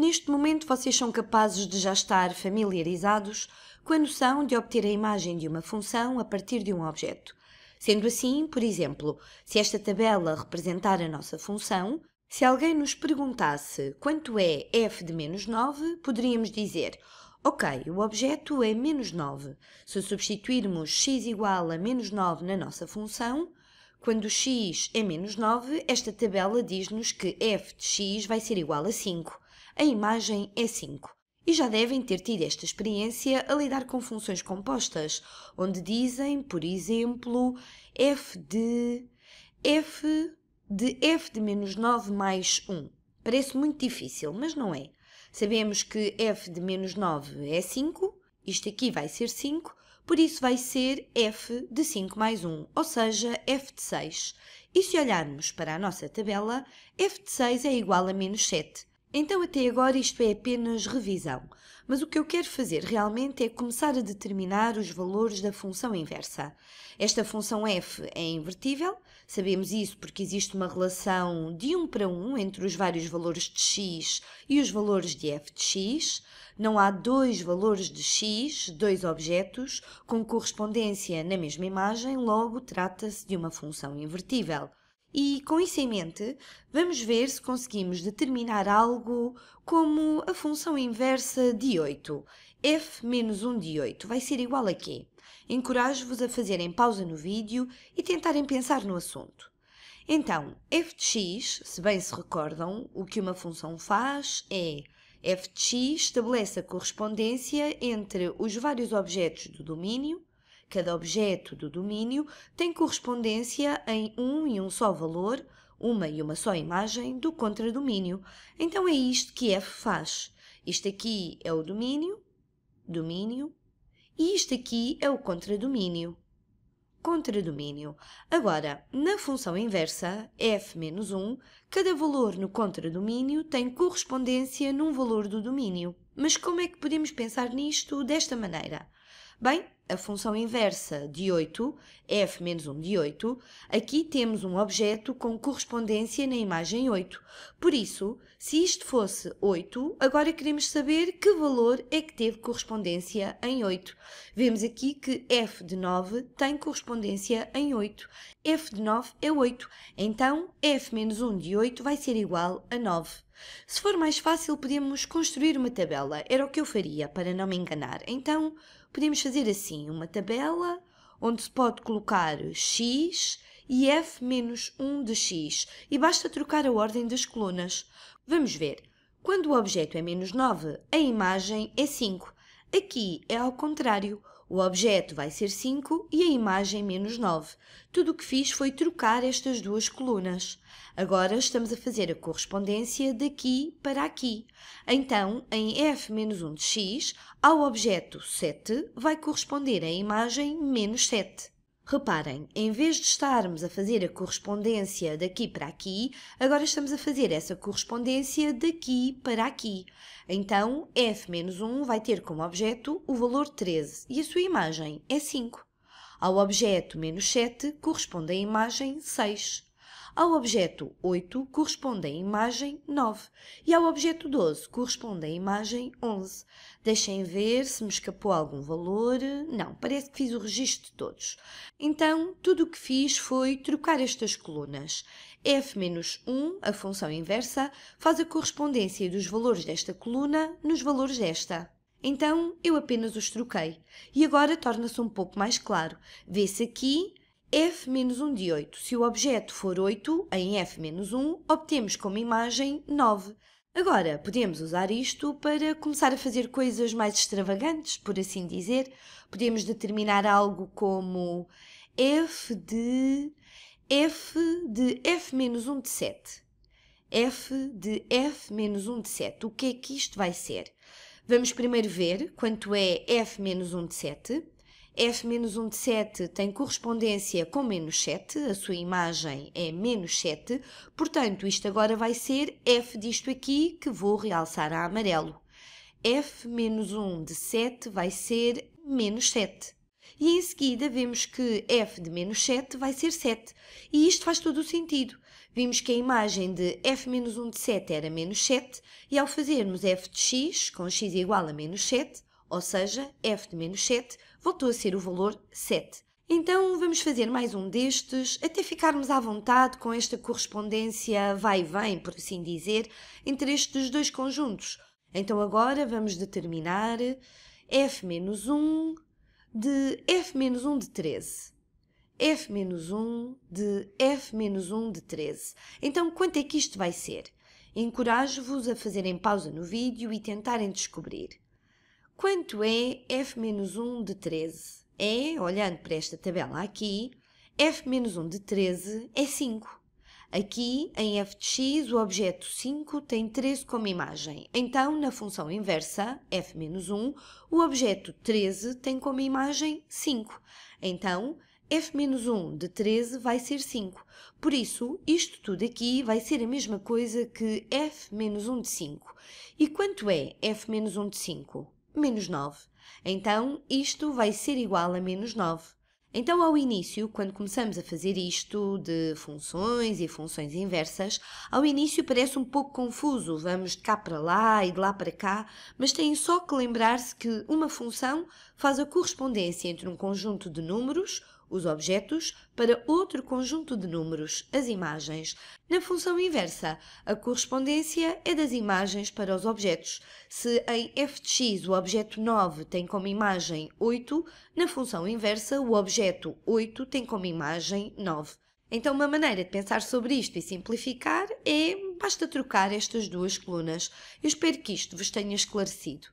Neste momento, vocês são capazes de já estar familiarizados com a noção de obter a imagem de uma função a partir de um objeto. Sendo assim, por exemplo, se esta tabela representar a nossa função, se alguém nos perguntasse quanto é f de menos 9, poderíamos dizer: Ok, o objeto é menos 9. Se substituirmos x igual a menos 9 na nossa função, quando x é menos 9, esta tabela diz-nos que f de x vai ser igual a 5 a imagem é 5. E já devem ter tido esta experiência a lidar com funções compostas, onde dizem, por exemplo, f de f de f de menos 9 mais 1. Parece muito difícil, mas não é. Sabemos que f de menos 9 é 5, isto aqui vai ser 5, por isso vai ser f de 5 mais 1, ou seja, f de 6. E se olharmos para a nossa tabela, f de 6 é igual a menos 7. Então, até agora, isto é apenas revisão, mas o que eu quero fazer realmente é começar a determinar os valores da função inversa. Esta função f é invertível, sabemos isso porque existe uma relação de 1 para 1 entre os vários valores de x e os valores de f de x. Não há dois valores de x, dois objetos, com correspondência na mesma imagem, logo trata-se de uma função invertível. E com isso em mente, vamos ver se conseguimos determinar algo como a função inversa de 8. f menos 1 de 8 vai ser igual a quê? Encorajo-vos a fazerem pausa no vídeo e tentarem pensar no assunto. Então, f de x, se bem se recordam, o que uma função faz é f de x estabelece a correspondência entre os vários objetos do domínio Cada objeto do domínio tem correspondência em um e um só valor, uma e uma só imagem do contradomínio. Então é isto que F faz. Isto aqui é o domínio, domínio, e isto aqui é o contradomínio, contradomínio. Agora, na função inversa, f menos 1, cada valor no contradomínio tem correspondência num valor do domínio. Mas como é que podemos pensar nisto desta maneira? Bem, a função inversa de 8, f menos 1 de 8, aqui temos um objeto com correspondência na imagem 8. Por isso, se isto fosse 8, agora queremos saber que valor é que teve correspondência em 8. Vemos aqui que f de 9 tem correspondência em 8. f de 9 é 8, então f menos 1 de 8 vai ser igual a 9. Se for mais fácil, podemos construir uma tabela. Era o que eu faria, para não me enganar. Então, podemos fazer assim assim uma tabela onde se pode colocar x e f menos 1 de x e basta trocar a ordem das colunas. Vamos ver. Quando o objeto é menos 9, a imagem é 5. Aqui é ao contrário. O objeto vai ser 5 e a imagem menos 9. Tudo o que fiz foi trocar estas duas colunas. Agora estamos a fazer a correspondência daqui para aqui. Então, em f menos 1 de x, ao objeto 7 vai corresponder a imagem menos 7. Reparem, em vez de estarmos a fazer a correspondência daqui para aqui, agora estamos a fazer essa correspondência daqui para aqui. Então, f 1 vai ter como objeto o valor 13 e a sua imagem é 5. Ao objeto menos 7 corresponde a imagem 6. Ao objeto 8 corresponde a imagem 9 e ao objeto 12 corresponde a imagem 11. Deixem ver se me escapou algum valor. Não, parece que fiz o registro de todos. Então, tudo o que fiz foi trocar estas colunas. f menos 1, a função inversa, faz a correspondência dos valores desta coluna nos valores desta. Então, eu apenas os troquei. E agora torna-se um pouco mais claro. Vê-se aqui f menos 1 de 8. Se o objeto for 8, em f menos 1, obtemos como imagem 9. Agora, podemos usar isto para começar a fazer coisas mais extravagantes, por assim dizer. Podemos determinar algo como f de f de f menos 1 de 7. f de f menos 1 de 7. O que é que isto vai ser? Vamos primeiro ver quanto é f menos 1 de 7 f 1 de 7 tem correspondência com menos 7, a sua imagem é menos 7, portanto isto agora vai ser f disto aqui que vou realçar a amarelo. f 1 de 7 vai ser menos 7. E em seguida vemos que f de menos 7 vai ser 7. E isto faz todo o sentido. Vimos que a imagem de f 1 de 7 era menos 7 e ao fazermos f de x com x igual a menos 7, ou seja, f de menos 7, voltou a ser o valor 7. Então vamos fazer mais um destes até ficarmos à vontade com esta correspondência vai e vem, por assim dizer, entre estes dois conjuntos. Então agora vamos determinar f menos 1 de f menos 1 de 13 f menos 1 de f menos 1 de 13. Então, quanto é que isto vai ser? Encorajo-vos a fazerem pausa no vídeo e tentarem descobrir. Quanto é f menos 1 de 13? É, olhando para esta tabela aqui, f menos 1 de 13 é 5. Aqui, em f de x, o objeto 5 tem 13 como imagem. Então, na função inversa, f menos 1, o objeto 13 tem como imagem 5. Então, f menos 1 de 13 vai ser 5. Por isso, isto tudo aqui vai ser a mesma coisa que f menos 1 de 5. E quanto é f menos 1 de 5? menos 9. Então, isto vai ser igual a menos 9. Então, ao início, quando começamos a fazer isto de funções e funções inversas, ao início parece um pouco confuso, vamos de cá para lá e de lá para cá, mas têm só que lembrar-se que uma função faz a correspondência entre um conjunto de números, os objetos, para outro conjunto de números, as imagens. Na função inversa, a correspondência é das imagens para os objetos. Se em f de x o objeto 9 tem como imagem 8, na função inversa o objeto 8 tem como imagem 9. Então, uma maneira de pensar sobre isto e simplificar é basta trocar estas duas colunas. Eu espero que isto vos tenha esclarecido.